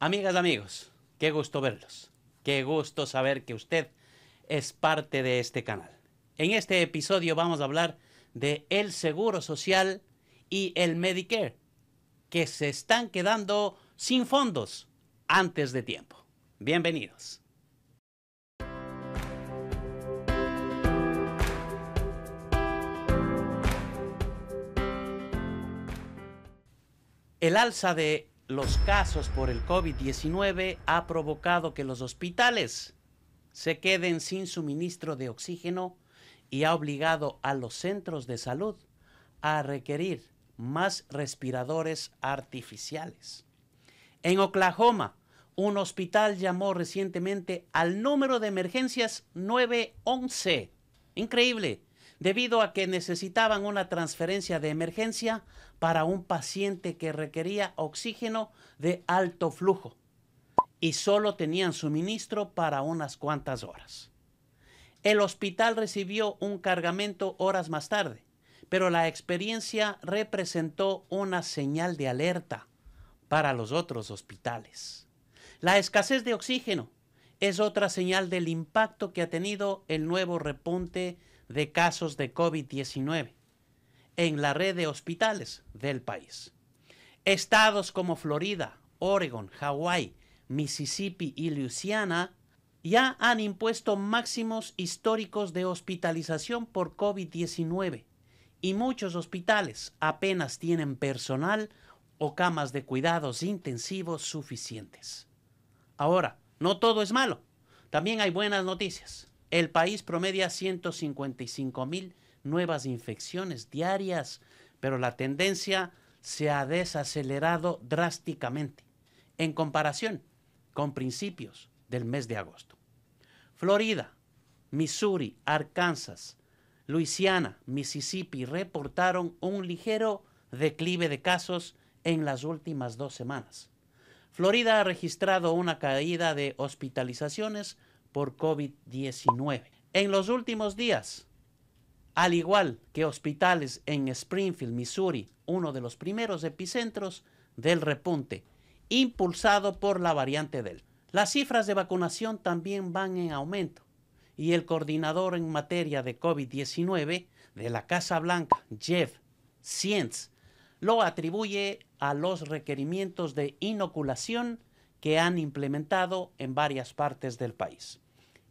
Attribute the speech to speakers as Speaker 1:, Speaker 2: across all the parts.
Speaker 1: Amigas, amigos, qué gusto verlos. Qué gusto saber que usted es parte de este canal. En este episodio vamos a hablar de el Seguro Social y el Medicare, que se están quedando sin fondos antes de tiempo. Bienvenidos. El alza de los casos por el COVID-19 ha provocado que los hospitales se queden sin suministro de oxígeno y ha obligado a los centros de salud a requerir más respiradores artificiales. En Oklahoma, un hospital llamó recientemente al número de emergencias 911. Increíble debido a que necesitaban una transferencia de emergencia para un paciente que requería oxígeno de alto flujo y solo tenían suministro para unas cuantas horas. El hospital recibió un cargamento horas más tarde, pero la experiencia representó una señal de alerta para los otros hospitales. La escasez de oxígeno es otra señal del impacto que ha tenido el nuevo repunte de casos de COVID-19 en la red de hospitales del país. Estados como Florida, Oregon, Hawaii, Mississippi y Luisiana ya han impuesto máximos históricos de hospitalización por COVID-19 y muchos hospitales apenas tienen personal o camas de cuidados intensivos suficientes. Ahora, no todo es malo, también hay buenas noticias. El país promedia 155 mil nuevas infecciones diarias, pero la tendencia se ha desacelerado drásticamente en comparación con principios del mes de agosto. Florida, Missouri, Arkansas, Luisiana, Mississippi reportaron un ligero declive de casos en las últimas dos semanas. Florida ha registrado una caída de hospitalizaciones por COVID-19. En los últimos días, al igual que hospitales en Springfield, Missouri, uno de los primeros epicentros del repunte, impulsado por la variante del. Las cifras de vacunación también van en aumento y el coordinador en materia de COVID-19 de la Casa Blanca, Jeff Sienz, lo atribuye a los requerimientos de inoculación que han implementado en varias partes del país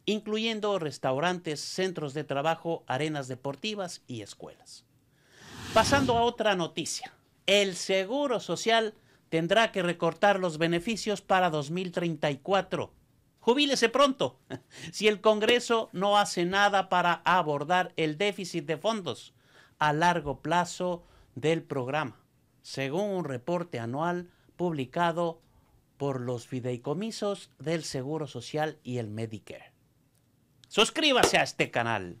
Speaker 1: incluyendo restaurantes, centros de trabajo, arenas deportivas y escuelas. Pasando a otra noticia, el Seguro Social tendrá que recortar los beneficios para 2034. Jubílese pronto, si el Congreso no hace nada para abordar el déficit de fondos a largo plazo del programa, según un reporte anual publicado por los fideicomisos del Seguro Social y el Medicare. Suscríbase a este canal.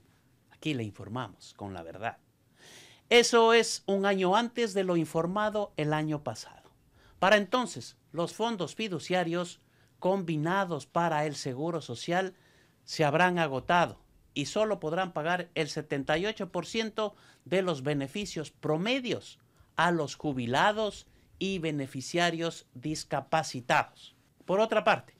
Speaker 1: Aquí le informamos con la verdad. Eso es un año antes de lo informado el año pasado. Para entonces, los fondos fiduciarios combinados para el Seguro Social se habrán agotado y solo podrán pagar el 78% de los beneficios promedios a los jubilados y beneficiarios discapacitados. Por otra parte,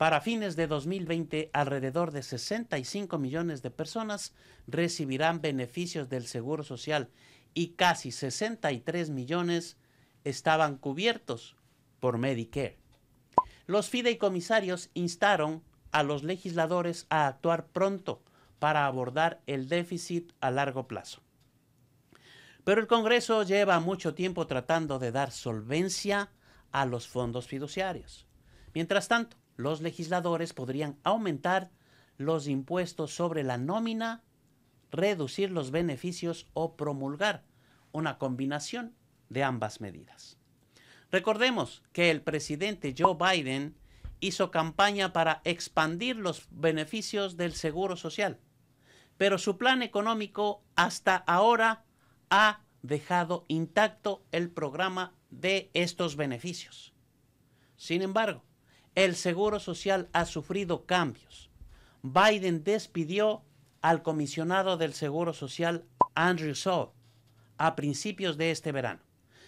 Speaker 1: para fines de 2020, alrededor de 65 millones de personas recibirán beneficios del Seguro Social y casi 63 millones estaban cubiertos por Medicare. Los fideicomisarios instaron a los legisladores a actuar pronto para abordar el déficit a largo plazo. Pero el Congreso lleva mucho tiempo tratando de dar solvencia a los fondos fiduciarios. Mientras tanto, los legisladores podrían aumentar los impuestos sobre la nómina, reducir los beneficios o promulgar una combinación de ambas medidas. Recordemos que el presidente Joe Biden hizo campaña para expandir los beneficios del Seguro Social, pero su plan económico hasta ahora ha dejado intacto el programa de estos beneficios. Sin embargo, el Seguro Social ha sufrido cambios. Biden despidió al comisionado del Seguro Social, Andrew Saul, a principios de este verano,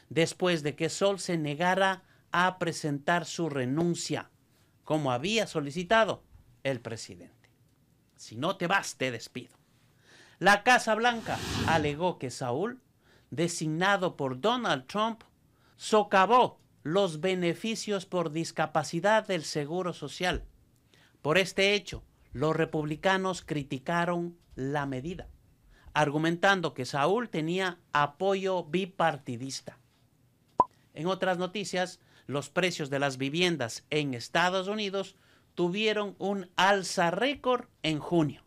Speaker 1: después de que Saul se negara a presentar su renuncia, como había solicitado el presidente. Si no te vas, te despido. La Casa Blanca alegó que Saúl, designado por Donald Trump, socavó los beneficios por discapacidad del Seguro Social. Por este hecho, los republicanos criticaron la medida, argumentando que Saúl tenía apoyo bipartidista. En otras noticias, los precios de las viviendas en Estados Unidos tuvieron un alza récord en junio,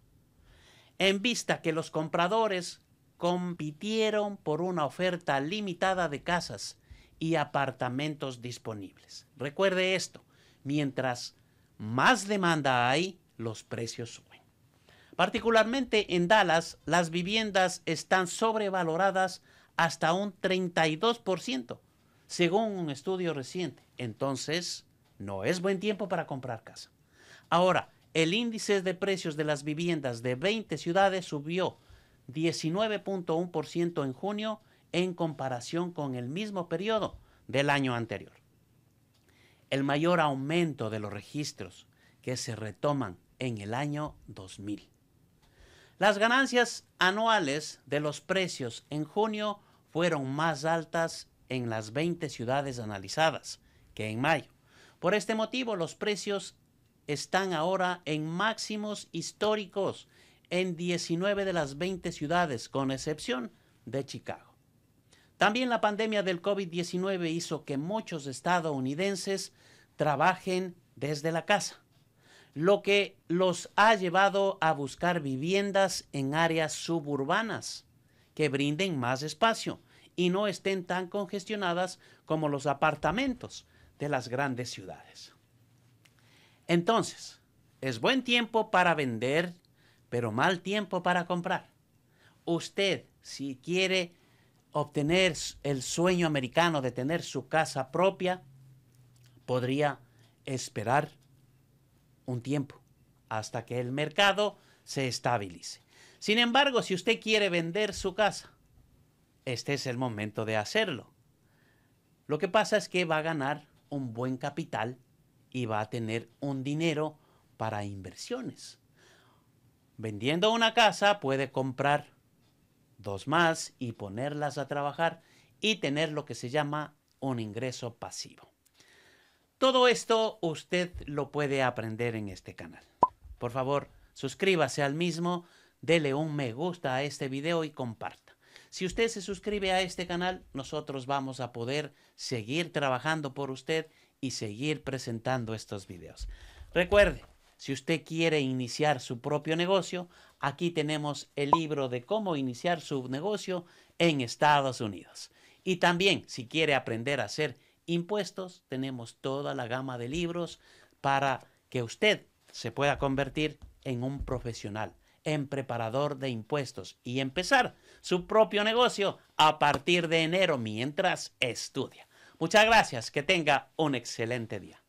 Speaker 1: en vista que los compradores compitieron por una oferta limitada de casas y apartamentos disponibles. Recuerde esto, mientras más demanda hay, los precios suben. Particularmente en Dallas, las viviendas están sobrevaloradas hasta un 32%, según un estudio reciente. Entonces, no es buen tiempo para comprar casa. Ahora, el índice de precios de las viviendas de 20 ciudades subió 19.1% en junio en comparación con el mismo periodo del año anterior. El mayor aumento de los registros que se retoman en el año 2000. Las ganancias anuales de los precios en junio fueron más altas en las 20 ciudades analizadas que en mayo. Por este motivo, los precios están ahora en máximos históricos en 19 de las 20 ciudades, con excepción de Chicago. También la pandemia del COVID-19 hizo que muchos estadounidenses trabajen desde la casa, lo que los ha llevado a buscar viviendas en áreas suburbanas que brinden más espacio y no estén tan congestionadas como los apartamentos de las grandes ciudades. Entonces, es buen tiempo para vender, pero mal tiempo para comprar. Usted, si quiere obtener el sueño americano de tener su casa propia, podría esperar un tiempo hasta que el mercado se estabilice. Sin embargo, si usted quiere vender su casa, este es el momento de hacerlo. Lo que pasa es que va a ganar un buen capital y va a tener un dinero para inversiones. Vendiendo una casa puede comprar dos más y ponerlas a trabajar y tener lo que se llama un ingreso pasivo. Todo esto usted lo puede aprender en este canal. Por favor, suscríbase al mismo, dele un me gusta a este video y comparta. Si usted se suscribe a este canal, nosotros vamos a poder seguir trabajando por usted y seguir presentando estos videos. Recuerde, si usted quiere iniciar su propio negocio, aquí tenemos el libro de cómo iniciar su negocio en Estados Unidos. Y también, si quiere aprender a hacer impuestos, tenemos toda la gama de libros para que usted se pueda convertir en un profesional, en preparador de impuestos y empezar su propio negocio a partir de enero mientras estudia. Muchas gracias, que tenga un excelente día.